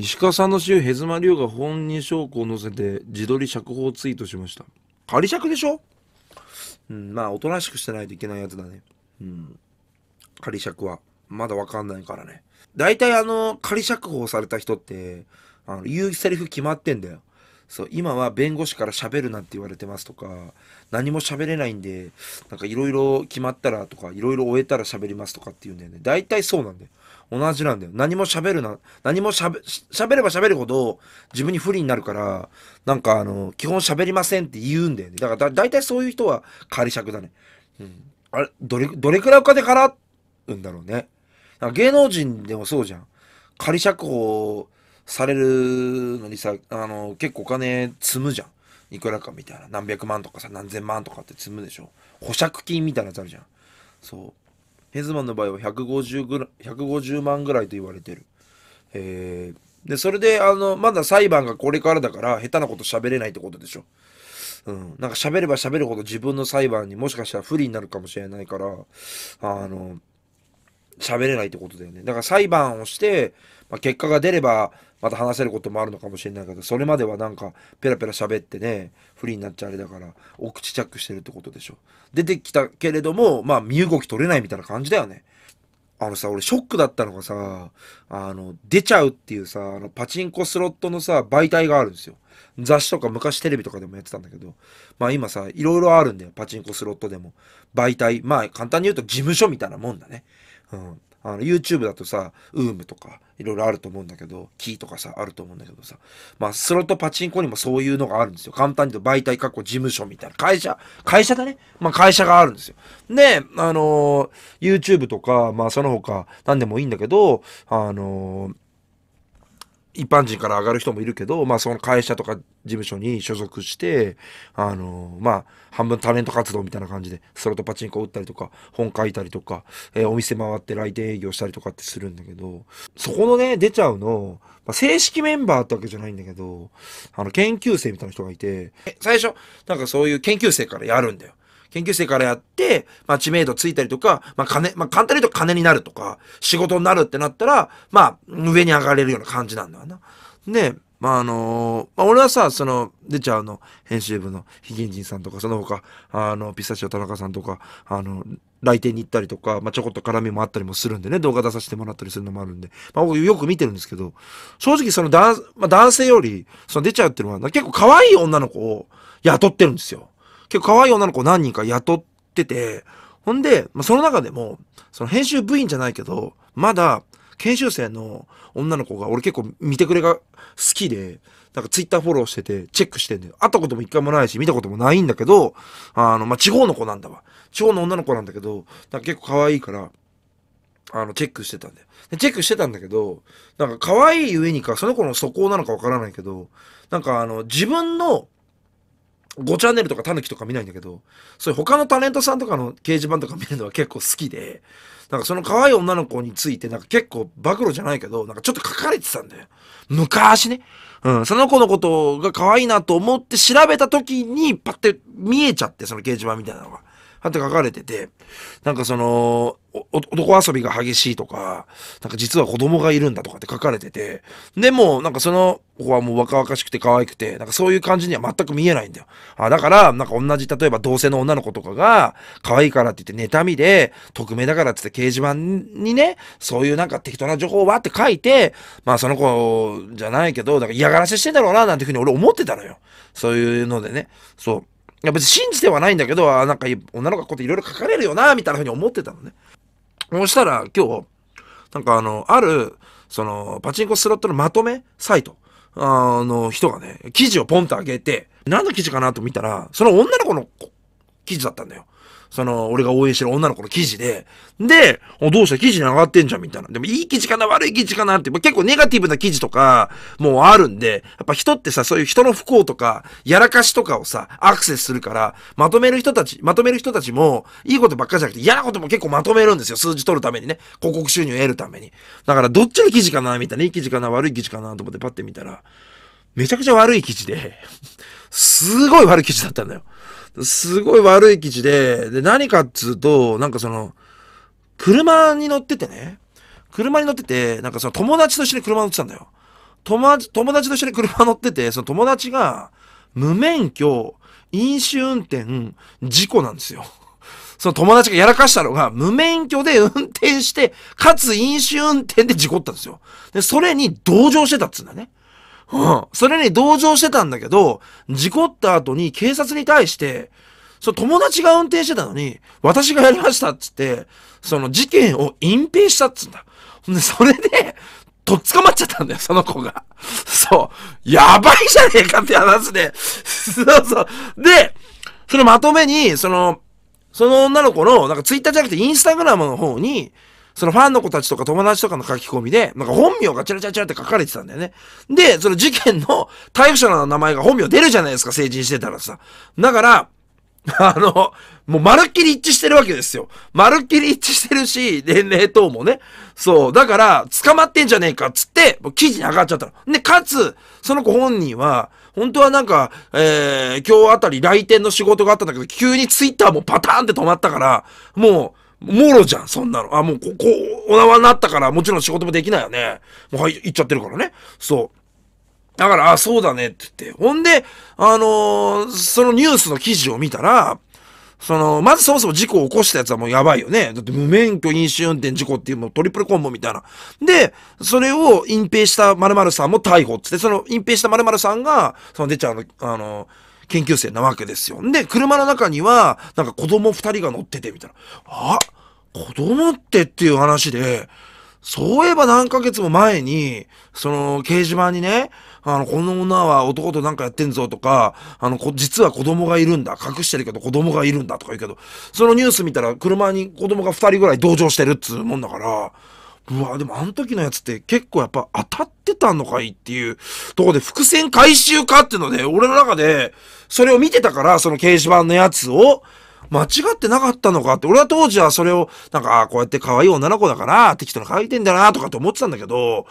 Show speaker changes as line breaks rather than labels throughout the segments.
石川さんの週ヘズマリオが本人証拠を載せて自撮り釈放ツイートしました仮釈でしょうんまあおとなしくしてないといけないやつだねうん仮釈はまだわかんないからね大体あの仮釈放された人ってあの言うセリフ決まってんだよそう今は弁護士から喋るなって言われてますとか何も喋れないんでなんかいろいろ決まったらとかいろいろ終えたら喋りますとかって言うんだよね大体そうなんだよ同じなんだよ。何も喋るな、何も喋、喋れば喋るほど自分に不利になるから、なんかあの、基本喋りませんって言うんだよね。だからだ、だいたいそういう人は仮釈だね。うん。あれ、どれ、どれくらいお金払うんだろうね。芸能人でもそうじゃん。仮釈放されるのにさ、あの、結構お金積むじゃん。いくらかみたいな。何百万とかさ、何千万とかって積むでしょ。保釈金みたいなやつあるじゃん。そう。ヘズマンの場合は 150, ぐら150万ぐらいと言われてる。えー、で、それで、あの、まだ裁判がこれからだから、下手なこと喋れないってことでしょ。うん。なんか喋れば喋るほど自分の裁判にもしかしたら不利になるかもしれないから、あの、喋れないってことだよね。だから裁判をして、まあ、結果が出れば、また話せることもあるのかもしれないけど、それまではなんか、ペラペラ喋ってね、不利になっちゃうあれだから、お口チャックしてるってことでしょ。出てきたけれども、まあ、身動き取れないみたいな感じだよね。あのさ、俺ショックだったのがさ、あの、出ちゃうっていうさ、あの、パチンコスロットのさ、媒体があるんですよ。雑誌とか昔テレビとかでもやってたんだけど、まあ今さ、いろいろあるんだよ。パチンコスロットでも。媒体。まあ簡単に言うと事務所みたいなもんだね。うん、あの YouTube だとさ、ウームとかいろいろあると思うんだけど、キーとかさ、あると思うんだけどさ、まあスロットパチンコにもそういうのがあるんですよ。簡単に言うと媒体、確保事務所みたいな。会社、会社だね。まあ会社があるんですよ。で、あのー、YouTube とか、まあその他何でもいいんだけど、あのー一般人から上がる人もいるけど、まあ、その会社とか事務所に所属して、あのまあ、半分タレント活動みたいな感じで、スロットパチンコ打ったりとか、本書いたりとか、えー、お店回って来店営業したりとかってするんだけど、そこのね、出ちゃうの、まあ、正式メンバーってわけじゃないんだけど、あの、研究生みたいな人がいて、最初、なんかそういう研究生からやるんだよ。研究生からやって、まあ、知名度ついたりとか、まあ、金、まあ、簡単に言うと金になるとか、仕事になるってなったら、まあ、上に上がれるような感じなんだよな。で、まああのー、まあ、俺はさ、その、出ちゃうの、編集部のヒゲンジンさんとか、その他、あの、ピスタチオ田中さんとか、あの、来店に行ったりとか、まあ、ちょこっと絡みもあったりもするんでね、動画出させてもらったりするのもあるんで、まあ、僕よく見てるんですけど、正直その男、まあ、男性より、その出ちゃうっていうのは、結構可愛い女の子を雇ってるんですよ。結構可愛い女の子何人か雇ってて、ほんで、まあ、その中でも、その編集部員じゃないけど、まだ、研修生の女の子が、俺結構見てくれが好きで、なんかツイッターフォローしてて、チェックしてんだよ。会ったことも一回もないし、見たこともないんだけど、あの、まあ、地方の子なんだわ。地方の女の子なんだけど、なんか結構可愛いから、あの、チェックしてたんだよ。で、チェックしてたんだけど、なんか可愛い上にか、その子の素行なのかわからないけど、なんかあの、自分の5チャンネルとかタヌキとか見ないんだけど、そういう他のタレントさんとかの掲示板とか見るのは結構好きで、なんかその可愛い女の子についてなんか結構暴露じゃないけど、なんかちょっと書かれてたんだよ。昔ね。うん、その子のことが可愛いなと思って調べた時にパッて見えちゃって、その掲示板みたいなのが。パって書かれてて、なんかその、男遊びが激しいとか、なんか実は子供がいるんだとかって書かれてて、でも、なんかその子はもう若々しくて可愛くて、なんかそういう感じには全く見えないんだよ。あだから、なんか同じ、例えば同性の女の子とかが、可愛いからって言って妬みで、匿名だからって言って掲示板にね、そういうなんか適当な情報はって書いて、まあその子じゃないけど、だから嫌がらせしてんだろうな、なんていうふうに俺思ってたのよ。そういうのでね。そう。いや別に信じてはないんだけど、あなんか女の子こうやっていろいろ書かれるよな、みたいなふうに思ってたのね。そしたら今日、なんかあの、ある、その、パチンコスロットのまとめサイト、あの、人がね、記事をポンと上げて、何の記事かなと見たら、その女の子の記事だったんだよ。その、俺が応援してる女の子の記事で、で、どうした記事に上がってんじゃんみたいな。でもいい記事かな悪い記事かなって、結構ネガティブな記事とか、もうあるんで、やっぱ人ってさ、そういう人の不幸とか、やらかしとかをさ、アクセスするから、まとめる人たち、まとめる人たちも、いいことばっかじゃなくて、嫌なことも結構まとめるんですよ。数字取るためにね。広告収入を得るために。だから、どっちの記事かなみたいな。いい記事かな悪い記事かなと思ってパッて見たら、めちゃくちゃ悪い記事ですごい悪い記事だったんだよ。すごい悪い記事で、で、何かっつうと、なんかその、車に乗っててね、車に乗ってて、なんかその友達と一緒に車乗ってたんだよ。友達、友達と一緒に車乗ってて、その友達が、無免許、飲酒運転、事故なんですよ。その友達がやらかしたのが、無免許で運転して、かつ飲酒運転で事故ったんですよ。で、それに同情してたっつうんだね。うん。それに同情してたんだけど、事故った後に警察に対して、そ友達が運転してたのに、私がやりましたっつって、その事件を隠蔽したっつうんだ。ほんで、それで、とっ捕まっちゃったんだよ、その子が。そう。やばいじゃねえかって話で。そうそう。で、そのまとめに、その、その女の子の、なんかツイッターじゃなくてインスタグラムの方に、そのファンの子たちとか友達とかの書き込みで、なんか本名がチラチラチラって書かれてたんだよね。で、その事件の逮捕者の名前が本名出るじゃないですか、成人してたらさ。だから、あの、もうまるっきり一致してるわけですよ。まるっきり一致してるし、年齢等もね。そう。だから、捕まってんじゃねえかっつって、もう記事に上がっちゃったの。で、かつ、その子本人は、本当はなんか、えー、今日あたり来店の仕事があったんだけど、急にツイッターもパターンって止まったから、もう、もろじゃん、そんなの。あ、もうここ、お縄になったから、もちろん仕事もできないよね。もう、はい、行っちゃってるからね。そう。だから、あ、そうだねって言って。ほんで、あのー、そのニュースの記事を見たら、その、まずそもそも事故を起こしたやつはもうやばいよね。だって無免許飲酒運転事故っていうもうトリプルコンボみたいな。で、それを隠蔽した〇〇さんも逮捕っつって、その隠蔽した〇〇さんが、その出ちゃうの、あのー研究生なわけですよ。で、車の中には、なんか子供二人が乗ってて、みたいな。あ子供ってっていう話で、そういえば何ヶ月も前に、その、掲示板にね、あの、この女は男となんかやってんぞとか、あの、実は子供がいるんだ。隠してるけど子供がいるんだとか言うけど、そのニュース見たら車に子供が2人ぐらい同情してるっつうもんだから、うわ、でもあの時のやつって結構やっぱ当たってたのかいっていうとこで伏線回収かっていうので、俺の中でそれを見てたから、その掲示板のやつを、間違ってなかったのかって、俺は当時はそれを、なんか、こうやって可愛い女の子だから、適当に書いてんだなとかって思ってたんだけど、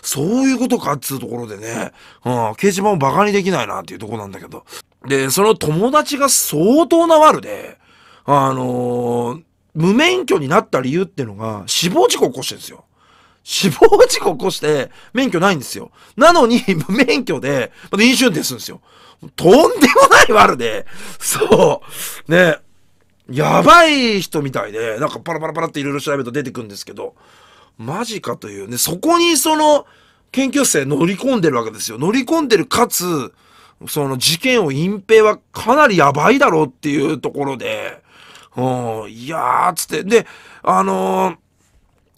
そういうことかっつうところでね、うん、掲示板を馬鹿にできないなっていうとこなんだけど。で、その友達が相当な悪で、あのー、無免許になった理由っていうのが、死亡事故起こしてるんですよ。死亡事故起こして、免許ないんですよ。なのに、無免許で、また飲酒運転するんですよ。とんでもない悪で、そう、ね、やばい人みたいで、なんかパラパラパラっていろいろ調べると出てくるんですけど、マジかというね、そこにその、研究生乗り込んでるわけですよ。乗り込んでるかつ、その事件を隠蔽はかなりやばいだろうっていうところで、うん、いやーっつって。で、あのー、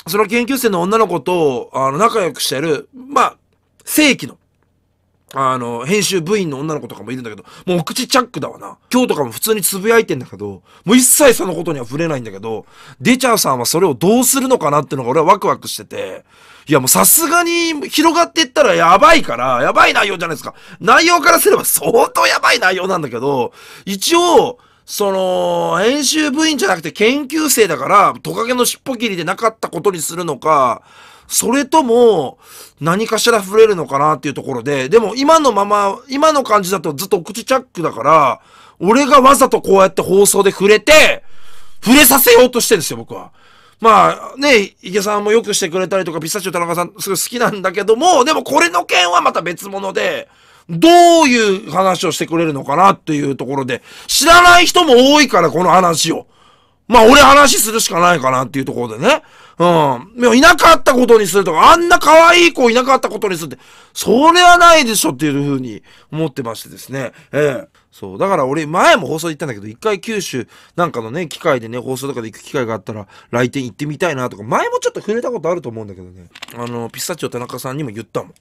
その研究生の女の子と、あの、仲良くしてる、まあ、正規の、あの、編集部員の女の子とかもいるんだけど、もう口チャックだわな。今日とかも普通につぶやいてんだけど、もう一切そのことには触れないんだけど、デチャーさんはそれをどうするのかなってのが俺はワクワクしてて、いやもうさすがに広がっていったらやばいから、やばい内容じゃないですか。内容からすれば相当やばい内容なんだけど、一応、その、編集部員じゃなくて研究生だから、トカゲの尻尾切りでなかったことにするのか、それとも、何かしら触れるのかなっていうところで、でも今のまま、今の感じだとずっとお口チャックだから、俺がわざとこうやって放送で触れて、触れさせようとしてるんですよ、僕は。まあね、池さんもよくしてくれたりとか、ピスタチオ田中さんすごい好きなんだけども、でもこれの件はまた別物で、どういう話をしてくれるのかなっていうところで、知らない人も多いから、この話を。まあ、俺話するしかないかなっていうところでね。うん。いいなかったことにするとか、あんな可愛い子いなかったことにするって、それはないでしょっていうふうに思ってましてですね。ええそう。だから俺、前も放送行ったんだけど、一回九州なんかのね、機会でね、放送とかで行く機会があったら、来店行ってみたいなとか、前もちょっと触れたことあると思うんだけどね。あの、ピスタチオ田中さんにも言ったもん。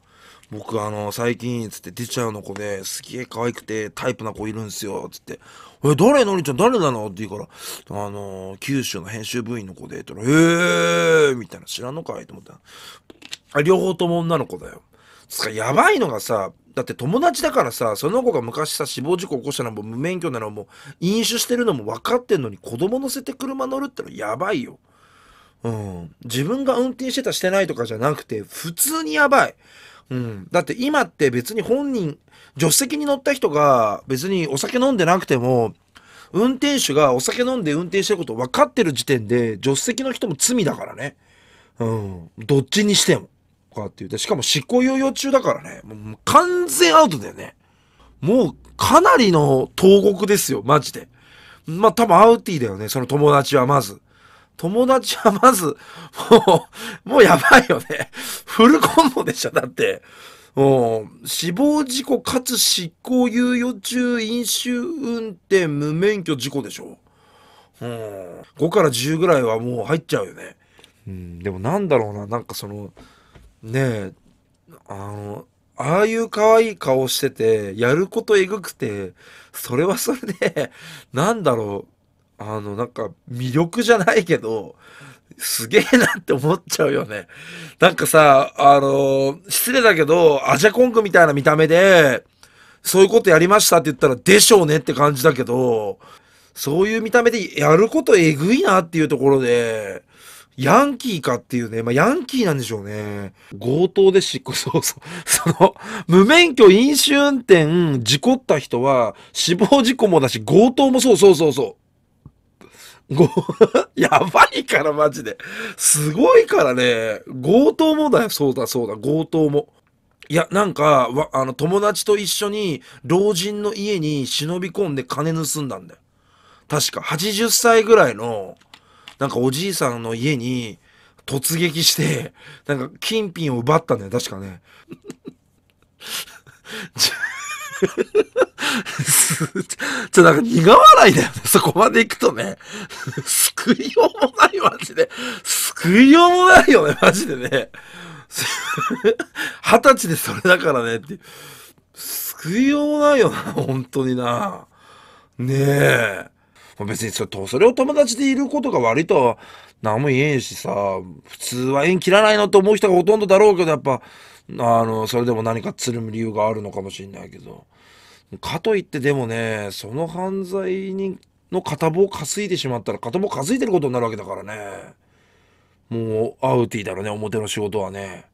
僕あの、最近、つって、出ちゃうの子で、すげえ可愛くて、タイプな子いるんすよ、つって、え、誰のりちゃん誰なのって言うから、あの九州の編集部員の子で、ってえーみたいな、知らんのかいと思った。あ、両方とも女の子だよ。つか、やばいのがさ、だって友達だからさ、その子が昔さ、死亡事故起こしたのも無免許なのも、飲酒してるのも分かってんのに、子供乗せて車乗るってのやばいよ。うん。自分が運転してたしてないとかじゃなくて、普通にやばい。うん。だって今って別に本人、助手席に乗った人が別にお酒飲んでなくても、運転手がお酒飲んで運転してること分かってる時点で、助手席の人も罪だからね。うん。どっちにしても。かって言って、しかも執行猶予中だからね。もう完全アウトだよね。もうかなりの投獄ですよ、マジで。まあ多分アウティだよね、その友達はまず。友達はまず、もう、もうやばいよね。フルコンボでしょ、だって。うん、死亡事故かつ執行猶予中飲酒運転無免許事故でしょ、うん、5から10ぐらいはもう入っちゃうよね、うん、でもなんだろうななんかそのねえあのああいう可愛い顔しててやることえぐくてそれはそれでなんだろうあの、なんか魅力じゃないけど、すげえなって思っちゃうよね。なんかさ、あの、失礼だけど、アジャコングみたいな見た目で、そういうことやりましたって言ったら、でしょうねって感じだけど、そういう見た目でやることえぐいなっていうところで、ヤンキーかっていうね。まあ、ヤンキーなんでしょうね。強盗で執行、そうそう。その、無免許飲酒運転、事故った人は、死亡事故もだし、強盗もそうそうそうそう。ご、やばいからマジで。すごいからね。強盗もだよ。そうだそうだ。強盗も。いや、なんか、わあの、友達と一緒に老人の家に忍び込んで金盗んだんだよ。確か、80歳ぐらいの、なんかおじいさんの家に突撃して、なんか金品を奪ったんだよ。確かね。ちょ、なんか苦笑いだよね。そこまで行くとね。救いようもない、マジで。救いようもないよね、マジでね。二十歳でそれだからねって。救いようもないよな、本当にな。ねえ。別にそれそれを友達でいることが悪いとは何も言えんしさ、普通は縁切らないのと思う人がほとんどだろうけど、やっぱ、あの、それでも何かつるむ理由があるのかもしれないけど。かといってでもね、その犯罪にの片棒を担いでしまったら片棒を担いでることになるわけだからね。もうアウティだろね、表の仕事はね。